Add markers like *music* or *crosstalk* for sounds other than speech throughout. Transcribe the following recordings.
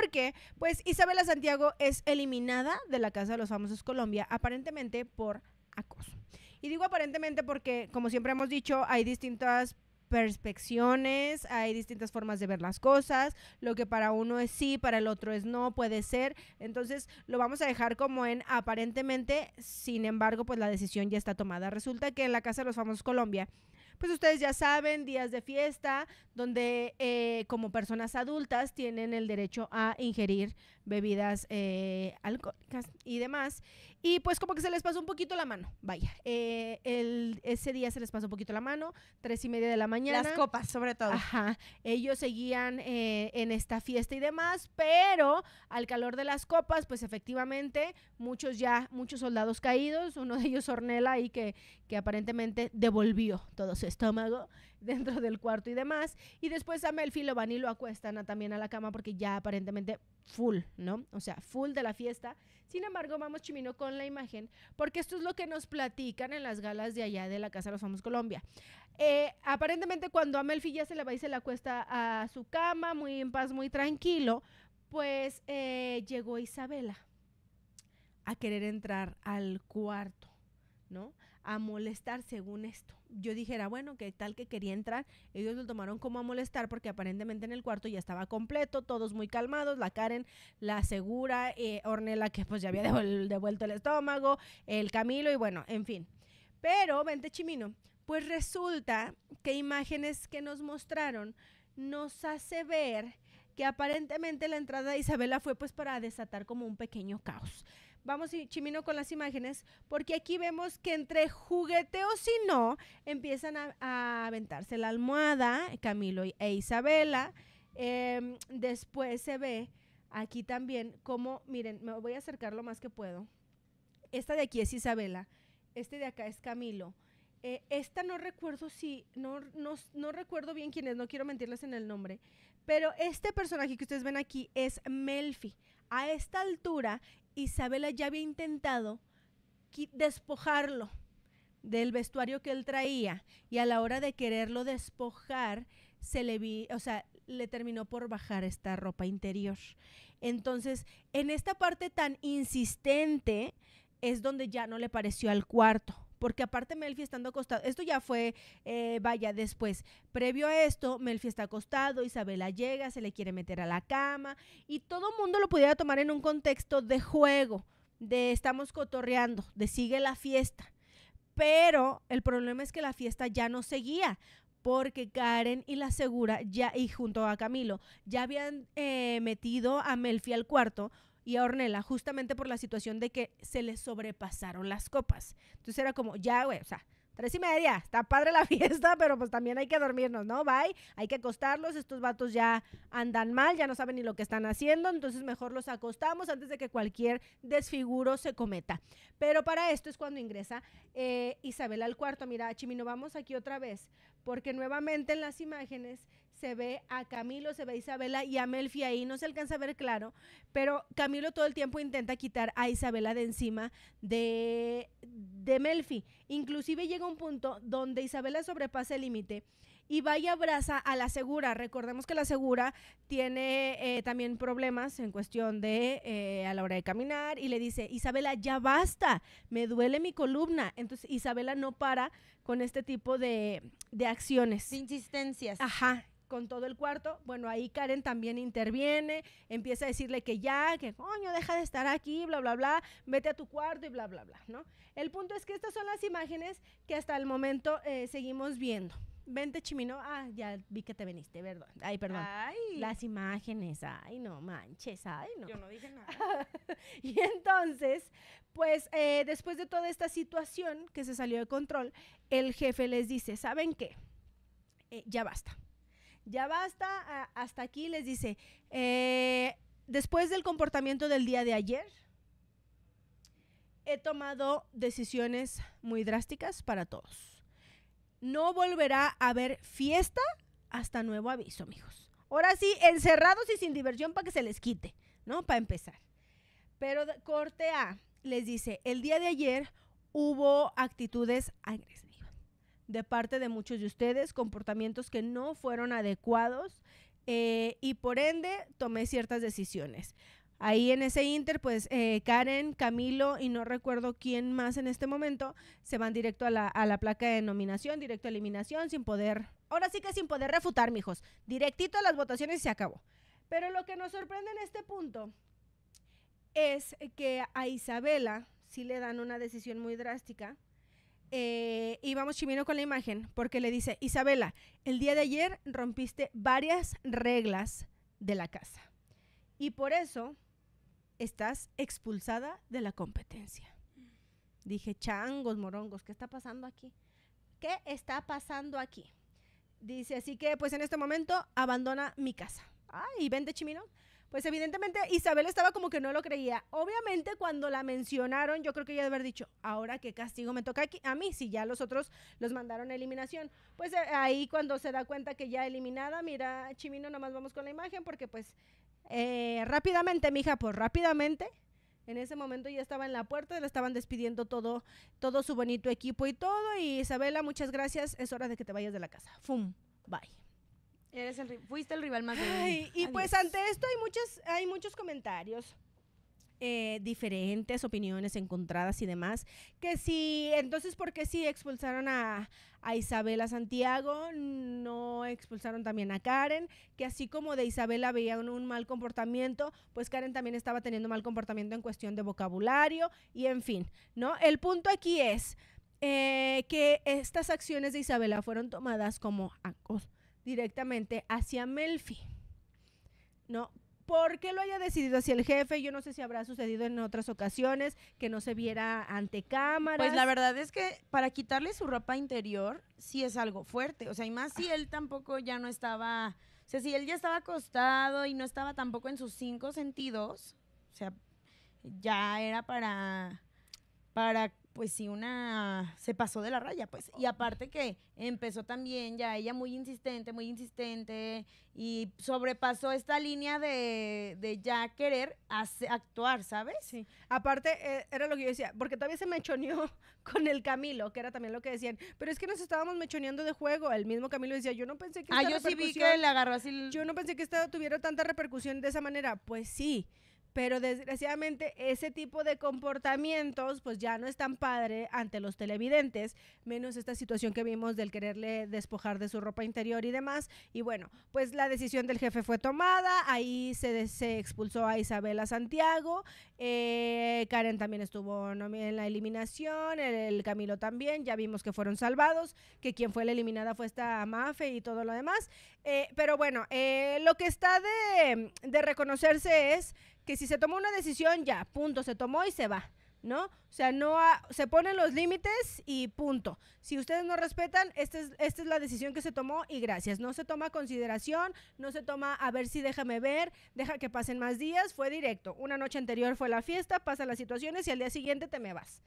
Porque, pues, Isabela Santiago es eliminada de la Casa de los Famosos Colombia, aparentemente por acoso. Y digo aparentemente porque, como siempre hemos dicho, hay distintas perspecciones, hay distintas formas de ver las cosas, lo que para uno es sí, para el otro es no, puede ser, entonces lo vamos a dejar como en aparentemente, sin embargo, pues la decisión ya está tomada. Resulta que en la Casa de los Famosos Colombia pues ustedes ya saben, días de fiesta, donde eh, como personas adultas tienen el derecho a ingerir bebidas eh, alcohólicas y demás. Y pues como que se les pasó un poquito la mano, vaya. Eh, ese día se les pasó un poquito la mano, tres y media de la mañana. Las copas, sobre todo. Ajá. Ellos seguían eh, en esta fiesta y demás, pero al calor de las copas, pues efectivamente, muchos ya, muchos soldados caídos, uno de ellos Ornella y que, que aparentemente devolvió todo su estómago dentro del cuarto y demás. Y después a Melfi lo van y lo acuestan también a la cama porque ya aparentemente full, ¿no? O sea, full de la fiesta. Sin embargo, vamos chimino con la imagen porque esto es lo que nos platican en las galas de allá de la Casa de los Famosos Colombia. Eh, aparentemente cuando a Melfi ya se le va y se le acuesta a su cama, muy en paz, muy tranquilo, pues eh, llegó Isabela a querer entrar al cuarto, ¿no? a molestar según esto. Yo dijera, bueno, que tal que quería entrar, ellos lo tomaron como a molestar porque aparentemente en el cuarto ya estaba completo, todos muy calmados, la Karen, la Segura, eh, Ornella que pues ya había devuelto el estómago, el Camilo y bueno, en fin. Pero, vente chimino, pues resulta que imágenes que nos mostraron nos hace ver que aparentemente la entrada de Isabela fue pues para desatar como un pequeño caos. Vamos, Chimino, con las imágenes, porque aquí vemos que entre jugueteo y no, empiezan a, aventarse la almohada, Camilo e Isabela. Em, después se ve aquí también como, miren, me voy a acercar lo más que puedo. Esta de aquí es Isabela, este de acá es Camilo. Eh, esta no recuerdo si, no, no, no recuerdo bien quién no quiero mentirles en el nombre, pero este personaje que ustedes ven aquí es Melfi. A esta altura, Isabela ya había intentado despojarlo del vestuario que él traía y a la hora de quererlo despojar, se le vi, o sea, le terminó por bajar esta ropa interior. Entonces, en esta parte tan insistente es donde ya no le pareció al cuarto porque aparte Melfi estando acostado, esto ya fue, eh, vaya, después, previo a esto, Melfi está acostado, Isabela llega, se le quiere meter a la cama, y todo el mundo lo pudiera tomar en un contexto de juego, de estamos cotorreando, de sigue la fiesta. Pero el problema es que la fiesta ya no seguía, porque Karen y la segura ya y junto a Camilo ya habían eh, metido a Melfi al cuarto y a Ornella justamente por la situación de que se le sobrepasaron las copas. Entonces era como, ya, güey, o sea, tres y media, está padre la *laughs* fiesta, pero pues también hay que dormirnos, ¿no? Bye, hay que acostarlos, estos vatos ya andan mal, ya no saben ni lo que están haciendo, entonces mejor los acostamos antes de que cualquier desfiguro se cometa. Pero para esto es cuando ingresa eh, Isabel al cuarto, mira, Chimino, vamos aquí otra vez, porque nuevamente en las imágenes se ve a Camilo, se ve a Isabela y a Melfi ahí, no se alcanza a ver claro, pero Camilo todo el tiempo intenta quitar a Isabela de encima de, de Melfi. Inclusive llega un punto donde Isabela sobrepasa el límite y va y abraza a la segura. Recordemos que la segura tiene eh, también problemas en cuestión de eh, a la hora de caminar y le dice, Isabela, ya basta, me duele mi columna. Entonces Isabela no para con este tipo de, de acciones. De insistencias. Ajá con todo el cuarto. Bueno, ahí Karen también interviene, empieza a decirle que ya, que coño, deja de estar aquí, bla, bla, bla, vete a tu cuarto y bla, bla, bla, ¿no? El punto es que estas son las imágenes que hasta el momento eh, seguimos viendo. Vente, Chimino. Ah, ya vi que te veniste, perdón. Ay, perdón. Las imágenes, ay, no manches, ay, no. Yo no dije nada. *laughs* y entonces, pues eh, después de toda esta situación que se salió de control, el jefe les dice, ¿saben qué? Eh, ya basta ya basta, hasta aquí les dice, eh, después del comportamiento del día de ayer, he tomado decisiones muy drásticas para todos. No volverá a haber fiesta hasta nuevo aviso, amigos. Ahora sí, encerrados y sin diversión para que se les quite, ¿no? Para empezar. Pero corte A les dice, el día de ayer hubo actitudes agresivas de parte de muchos de ustedes, comportamientos que no fueron adecuados eh, y por ende tomé ciertas decisiones. Ahí en ese inter, pues eh, Karen, Camilo y no recuerdo quién más en este momento se van directo a la, placa de nominación, directo a eliminación, sin poder, ahora sí que sin poder refutar, mijos, directito a las votaciones se acabó. Pero lo que nos sorprende en este punto es que a Isabela sí le dan una decisión muy drástica, eh, y vamos chimino con la imagen, porque le dice, Isabela, el día de ayer rompiste varias reglas de la casa y por eso estás expulsada de la competencia. Dije, changos, morongos, ¿qué está pasando aquí? ¿Qué está pasando aquí? Dice, así que pues en este momento abandona mi casa. Ay, vende vente chimino. Pues evidentemente Isabel estaba como que no lo creía. Obviamente cuando la mencionaron, yo creo que ella debe haber dicho, ahora qué castigo me toca aquí? a mí, si ya los otros los mandaron a eliminación. Pues eh, ahí cuando se da cuenta que ya eliminada, mira, Chimino, nomás vamos con la imagen porque pues eh, rápidamente, hija, pues rápidamente en ese momento ya estaba en la puerta, le estaban despidiendo todo, todo su bonito equipo y todo. Y Isabela, muchas gracias. Es hora de que te vayas de la casa. Fum, bye fuiste el rival más grande y pues ante esto hay, muchas, hay muchos comentarios. Eh, diferentes opiniones encontradas y demás. Que si, entonces, ¿por qué si expulsaron a, a, Isabela Santiago, no expulsaron también a Karen? Que así como de Isabela veían un, mal comportamiento, pues Karen también estaba teniendo mal comportamiento en cuestión de vocabulario y en fin, ¿no? El punto aquí es eh, que estas acciones de Isabela fueron tomadas como acoso directamente hacia Melfi, ¿no? ¿Por qué lo haya decidido hacia el jefe? Yo no sé si habrá sucedido en otras ocasiones que no se viera ante cámara. Pues la verdad es que para quitarle su ropa interior sí es algo fuerte. O sea, y más si él tampoco ya no estaba, o sea, si él ya estaba acostado y no estaba tampoco en sus cinco sentidos, o sea, ya era para, para pues sí, una se pasó de la raya, pues. Y aparte que empezó también ya ella muy insistente, muy insistente, y sobrepasó esta línea de, ya querer actuar, ¿sabes? Sí. Aparte, eh, era lo que yo decía, porque todavía se mechoneó *laughs* con el Camilo, que era también lo que decían, pero es que nos estábamos mechoneando de juego. El mismo Camilo decía, yo no pensé que. Ah, esta ah, yo sí vi que la agarró así. Yo no pensé que esto tuviera tanta repercusión de esa manera. Pues sí pero desgraciadamente ese tipo de comportamientos pues ya no es tan padre ante los televidentes, menos esta situación que vimos del quererle despojar de su ropa interior y demás. Y bueno, pues la decisión del jefe fue tomada, ahí se, se expulsó a Isabela Santiago, eh, Karen también estuvo en la eliminación, el, Camilo también, ya vimos que fueron salvados, que quien fue la eliminada fue esta Mafe y todo lo demás. Eh, pero bueno, eh, lo que está de, de reconocerse es que si se tomó una decisión, ya, punto, se tomó y se va. ¿no? O sea, no se ponen los límites y punto. Si ustedes no respetan, esta es, esta es la decisión que se tomó y gracias. No se toma consideración, no se toma a ver si déjame ver, deja que pasen más días, fue directo. Una noche anterior fue la fiesta, pasan las situaciones y al día siguiente te me vas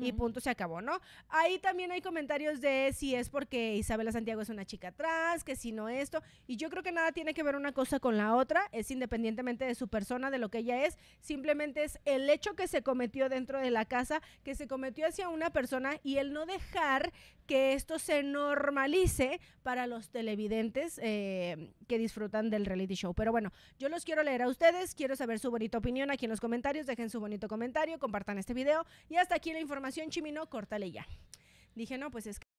y punto, se acabó, ¿no? Ahí también hay comentarios de si es porque Isabela Santiago es una chica atrás, que si no esto, y yo creo que nada tiene que ver una cosa con la otra, es independientemente de su persona, de lo que ella es, simplemente es el hecho que se cometió dentro de la casa, que se cometió hacia una persona y el no dejar que esto se normalice para los televidentes eh, que disfrutan del reality show. Pero bueno, yo los quiero leer a ustedes, quiero saber su bonita opinión aquí en los comentarios, dejen su bonito comentario, compartan este video y hasta aquí la información, Chimino, córtale ya. Dije, no, pues es que...